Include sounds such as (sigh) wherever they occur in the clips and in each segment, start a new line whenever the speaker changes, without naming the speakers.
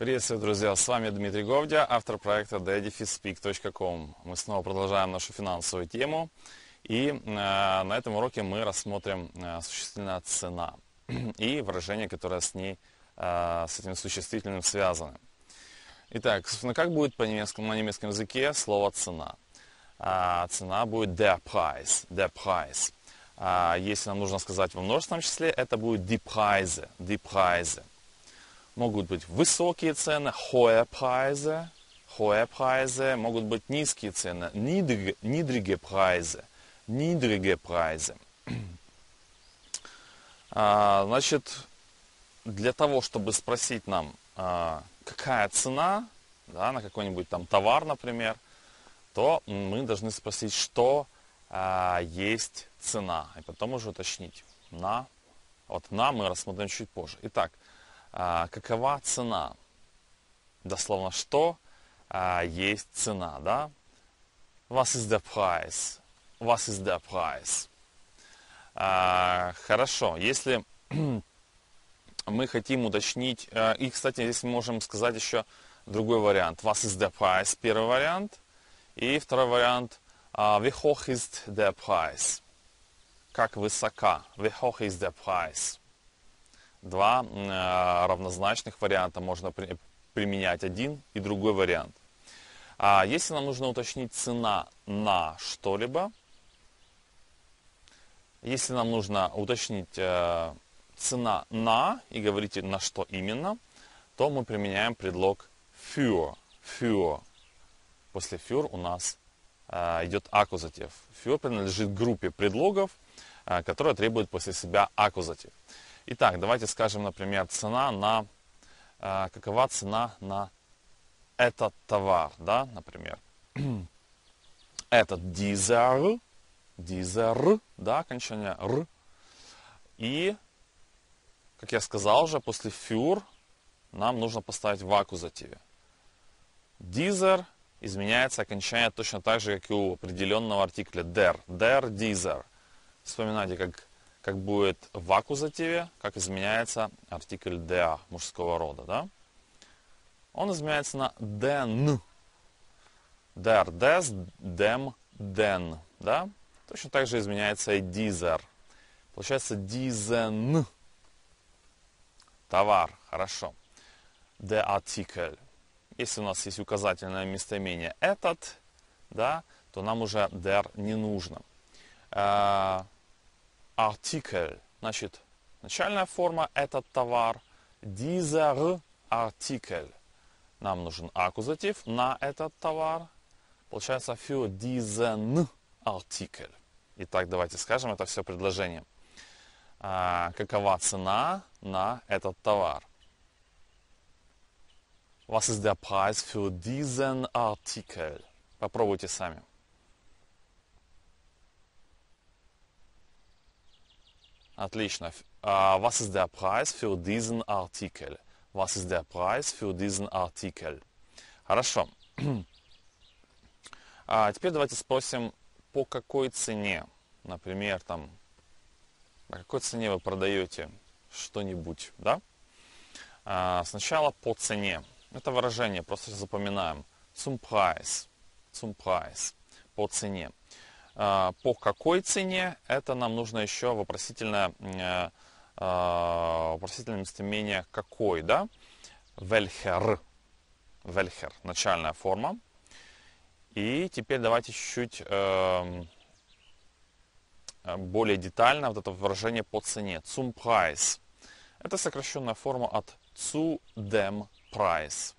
Приветствую, друзья! С вами Дмитрий Говдя, автор проекта dedefispeak.com. Мы снова продолжаем нашу финансовую тему. И э, на этом уроке мы рассмотрим э, существительная цена и выражения, которые с ней, э, с этим существительным связаны. Итак, собственно, как будет по немецкому, на немецком языке слово «цена»? А, цена будет der Preis, der Preis. А, если нам нужно сказать во множественном числе, это будет die Preise, die Preise могут быть высокие цены, hohe Preise, hohe Preise, могут быть низкие цены, niedrige, niedrige Preise, niedrige Preise. А, значит, для того, чтобы спросить нам, а, какая цена да, на какой-нибудь там товар, например, то мы должны спросить, что а, есть цена, и потом уже уточнить на. Вот на мы рассмотрим чуть позже. Итак, а, какова цена? Дословно, что а, есть цена, да? Was is the price? What is the price? А, хорошо, если (clears throat) мы хотим уточнить, э, и, кстати, здесь мы можем сказать еще другой вариант. Was is the price? Первый вариант. И второй вариант. Wie hoch ist der price? Как высока? Wie hoch is the price? Два э, равнозначных варианта можно применять один и другой вариант. А если нам нужно уточнить цена на что-либо, если нам нужно уточнить э, цена на и говорите на что именно, то мы применяем предлог für. für. После für у нас э, идет аккузатив. Für принадлежит группе предлогов, которая требует после себя аккузатив. Итак, давайте скажем, например, цена на, э, какова цена на этот товар, да, например. (clears throat) этот дизер, дизер, да, окончание р. И, как я сказал уже, после фюр нам нужно поставить в аккузативе. Дизер изменяется окончание точно так же, как и у определенного артикля der, der, дизер. Вспоминайте, как как будет в аккузативе, как изменяется артикль da мужского рода. Да? Он изменяется на den. Дер, des, дем, ден, Да? Точно так же изменяется и дизер. Получается дизен. Товар. Хорошо. Де артикль. Если у нас есть указательное местоимение этот, да, то нам уже дер не нужно. Э, Артикль. Значит, начальная форма этот товар. Dieser Artikel. Нам нужен аккузатив на этот товар. Получается für diesen Artikel. Итак, давайте скажем это все предложение. А, какова цена на этот товар? Was ist der Preis für diesen Artikel? Попробуйте сами. Отлично. А, was ist der Preis für diesen Artikel? Was ist der Preis für diesen Artikel? Хорошо. (clears throat) А теперь давайте спросим, по какой цене, например, там, по какой цене вы продаете что-нибудь, да? А, сначала по цене. Это выражение, просто запоминаем. Zum Preis. Zum Preis. По цене. А, по какой цене, это нам нужно еще вопросительное, э, а, вопросительное местоимение какой, да? Вельхер. Вельхер, начальная форма. И теперь давайте чуть-чуть э, э, более детально вот это выражение по цене. Zum Preis. Это сокращенная форма от zu dem Preis.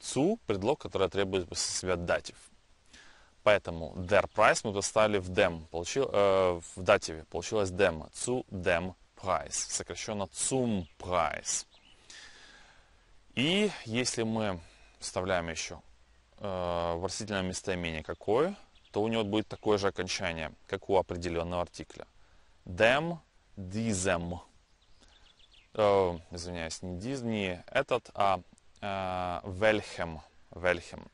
Zu – предлог, который требует себя датив. Поэтому der price мы достали в dem, получил, э, в дативе, получилось dem zu dem price, сокращенно zum price. И если мы вставляем еще э, вопросительное местоимение какое, то у него будет такое же окончание, как у определенного артикля. Dem, diesem, Э, извиняюсь, не диз, не этот, а э, welchem. welchem.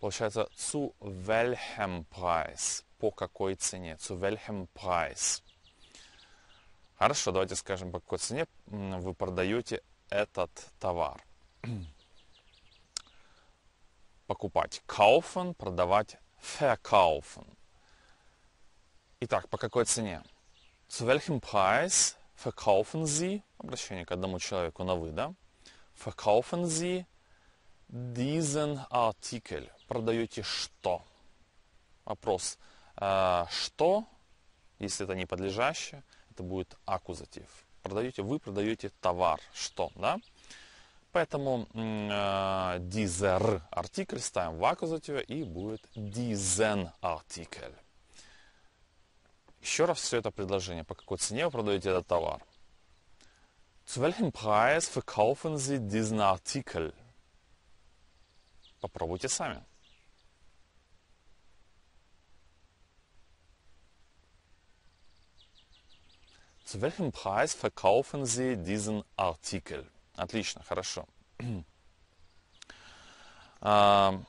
Получается, zu welchem Preis? По какой цене? Zu welchem Preis? Хорошо, давайте скажем, по какой цене вы продаете этот товар. (clears throat) Покупать. Kaufen, продавать. Verkaufen. Итак, по какой цене? Zu welchem Preis verkaufen Sie, обращение к одному человеку на вы, да? Verkaufen Sie diesen Artikel продаете что? Вопрос. А, что, если это не подлежащее, это будет акузатив. Продаете, вы продаете товар, что, да? Поэтому э, дизер а, артикль ставим в акузативе и будет дизен артикль. Еще раз все это предложение. По какой цене вы продаете этот товар? Zu welchem Preis verkaufen Sie diesen Artikel? Попробуйте сами. Zu welchem Preis verkaufen Sie diesen Artikel? Отлично, хорошо. (clears throat) А,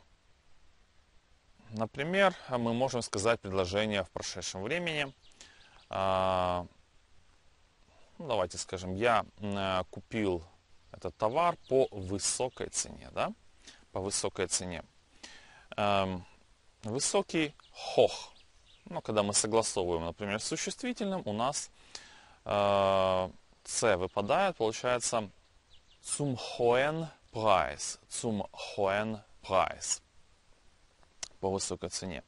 например, мы можем сказать предложение в прошедшем времени. А, ну, давайте скажем, я э, купил этот товар по высокой цене, да? По высокой цене. Эм, высокий хох. Ну, когда мы согласовываем, например, с существительным, у нас Э, С выпадает, получается zum hohen Preis. Zum hohen Preis. По высокой цене.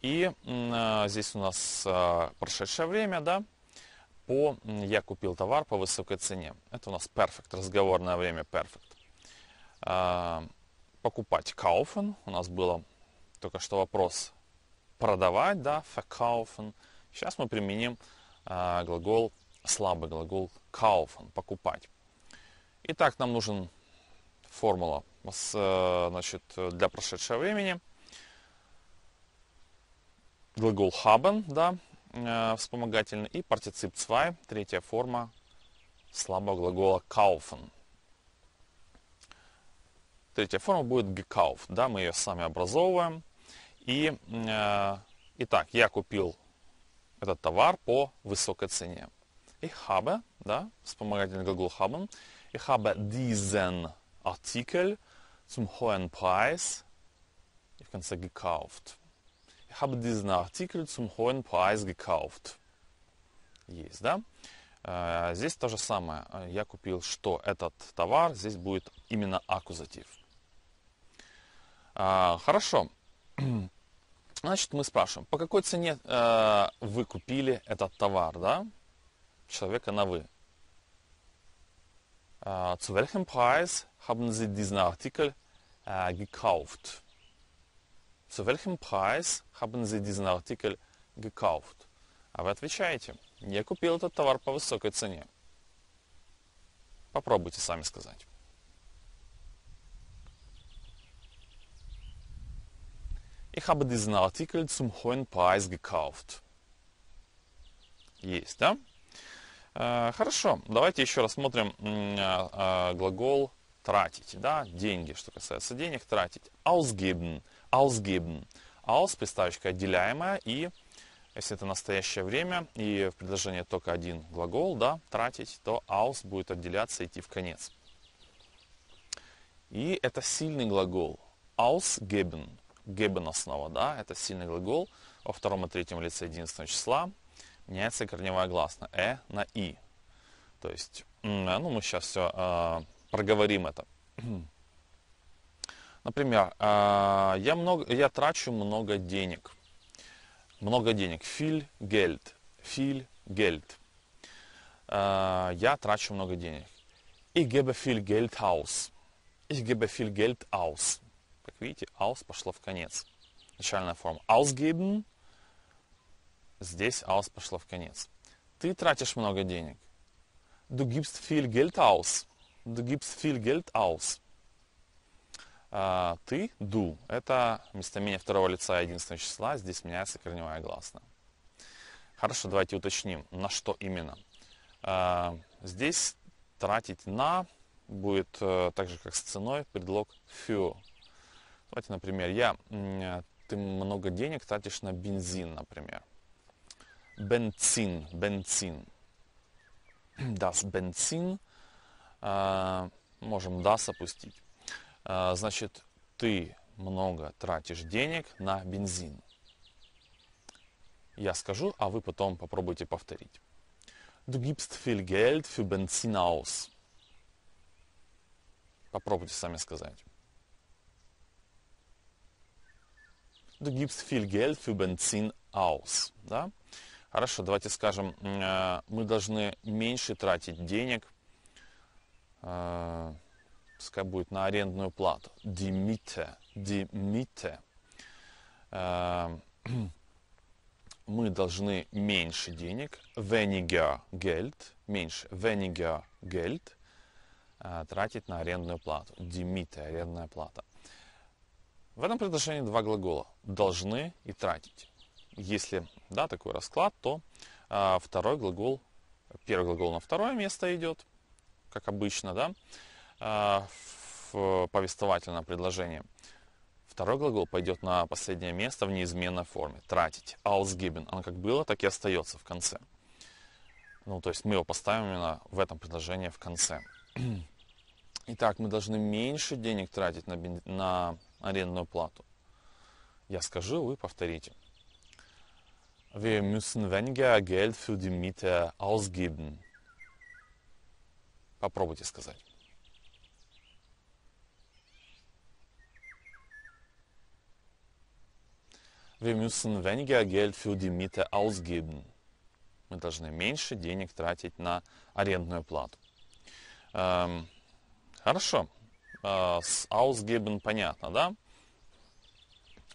И э, здесь у нас э, прошедшее время, да, по «я купил товар по высокой цене». Это у нас perfect, разговорное время perfect. покупать kaufen, у нас было только что вопрос продавать, да, verkaufen. Сейчас мы применим а, глагол, слабый глагол kaufen, покупать. Итак, нам нужен формула с, э, значит, для прошедшего времени. Глагол haben, да, э, вспомогательный, и партицип 2, третья форма слабого глагола kaufen. Третья форма будет gekauft, да, мы ее сами образовываем. И, э, итак, я купил этот товар по высокой цене. Ich habe, да, вспомогательный глагол Хабен. ich habe diesen Artikel zum hohen Preis, и в конце gekauft. Ich habe diesen Artikel zum hohen Preis gekauft. Есть, да? Э, здесь то же самое. Я купил что? Этот товар. Здесь будет именно аккузатив. Э, хорошо. (clears throat) Э, Значит, мы спрашиваем, по какой цене э, вы купили этот товар, да? Человека на вы. Э, zu welchem Preis haben Sie diesen Artikel äh, gekauft? Zu welchem Preis haben Sie diesen Artikel gekauft? А вы отвечаете, я купил этот товар по высокой цене. Попробуйте сами сказать. Ich habe diesen Artikel zum hohen Preis gekauft. Есть, да? Э, хорошо, давайте еще рассмотрим э, э, глагол тратить, да, деньги, что касается денег, тратить. Ausgeben, ausgeben. Aus, приставочка отделяемая, и если это настоящее время, и в предложении только один глагол, да, тратить, то aus будет отделяться идти в конец. И это сильный глагол. Ausgeben гебеносного, да, это сильный глагол, во втором и третьем лице единственного числа меняется корневая гласная «э» на «и». То есть, э, ну, мы сейчас все э, проговорим это. (clears throat) Например, э, я, много, я трачу много денег. Много денег. Viel Geld. Viel Geld. я трачу много денег. Ich gebe viel Geld aus. Ich gebe viel Geld aus видите, aus пошло в конец. Начальная форма ausgeben, здесь aus пошло в конец. Ты тратишь много денег. Du gibst viel Geld aus. Du gibst viel Geld aus. А, ты, du, это местоимение второго лица единственного числа, здесь меняется корневая гласная. Хорошо, давайте уточним, на что именно. А, здесь тратить на будет э, так же, как с ценой, предлог für. Давайте, например, я, э, ты много денег тратишь на бензин, например. Бензин, бензин. Das (clears throat) бензин. А, можем das опустить. А, значит, ты много тратишь денег на бензин. Я скажу, а вы потом попробуйте повторить. Du gibst viel Geld für Benzin aus. Попробуйте сами сказать. du gibst viel Geld für Benzin aus. Да? Хорошо, давайте скажем, э, мы должны меньше тратить денег, э, пускай будет на арендную плату. Die Miete, die Miete. Мы должны меньше денег, weniger Geld, меньше, weniger Geld, э, тратить на арендную плату. Die Miete, арендная плата. В этом предложении два глагола – должны и тратить. Если да, такой расклад, то э, второй глагол, первый глагол на второе место идет, как обычно, да, э, в повествовательном предложении. Второй глагол пойдет на последнее место в неизменной форме. Тратить. Ausgeben. Оно как было, так и остается в конце. Ну, то есть мы его поставим именно в этом предложении в конце. (clears throat) Итак, мы должны меньше денег тратить на, на арендную плату. Я скажу, вы повторите. Wir müssen weniger Geld für die Miete ausgeben. Попробуйте сказать. Wir müssen weniger Geld für die Miete ausgeben. Мы должны меньше денег тратить на арендную плату. Эм, хорошо. А, с ausgeben понятно, да?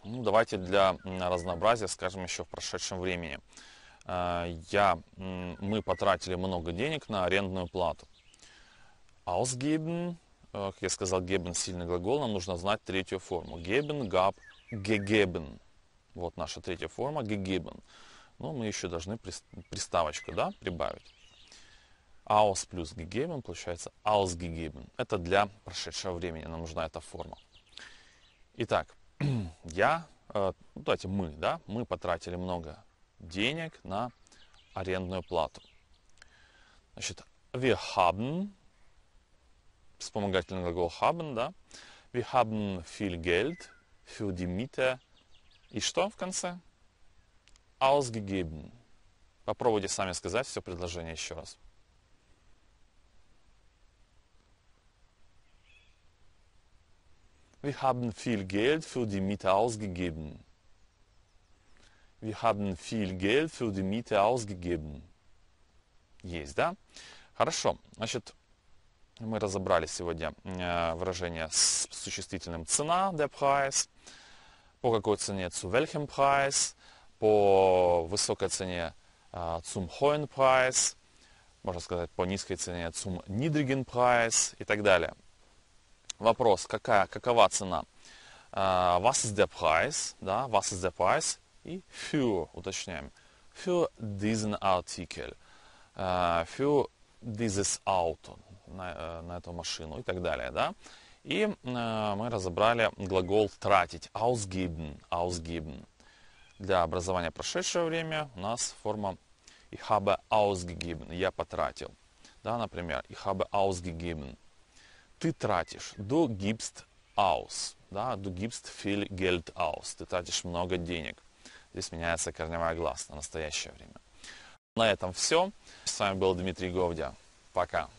Ну, давайте для разнообразия скажем еще в прошедшем времени. А, я, мы потратили много денег на арендную плату. Ausgeben, э, как я сказал, geben сильный глагол, нам нужно знать третью форму. Geben, gab, gegeben. Вот наша третья форма, gegeben. Но ну, мы еще должны приставочку да, прибавить aus плюс gegeben получается aus ausgegeben. Это для прошедшего времени нам нужна эта форма. Итак, (clears throat) я, э, ну давайте мы, да, мы потратили много денег на арендную плату. Значит, wir haben, вспомогательный глагол haben, да, wir haben viel Geld für die Miete и что в конце? Ausgegeben. Попробуйте сами сказать все предложение еще раз. Wir haben viel Geld für die Miete ausgegeben. Wir haben viel Geld für die Miete ausgegeben. Есть, да? Хорошо. Значит, мы разобрали сегодня выражение с существительным цена, der Preis, по какой цене, zu welchem Preis, по высокой цене zum hohen Preis, можно сказать, по низкой цене zum niedrigen Preis и так далее вопрос, какая, какова цена? Was ist der Preis? Да, was ist der Preis? И für, уточняем. Für diesen Artikel. Für dieses Auto. На, э, на эту машину и так далее, да? И э, мы разобрали глагол тратить, ausgeben, ausgeben. Для образования прошедшего времени у нас форма ich habe ausgegeben, я потратил. Да, например, ich habe ausgegeben ты тратишь до гибст аус, да, до гибст viel Geld аус. ты тратишь много денег. Здесь меняется корневая глаз на настоящее время. На этом все. С вами был Дмитрий Говдя. Пока.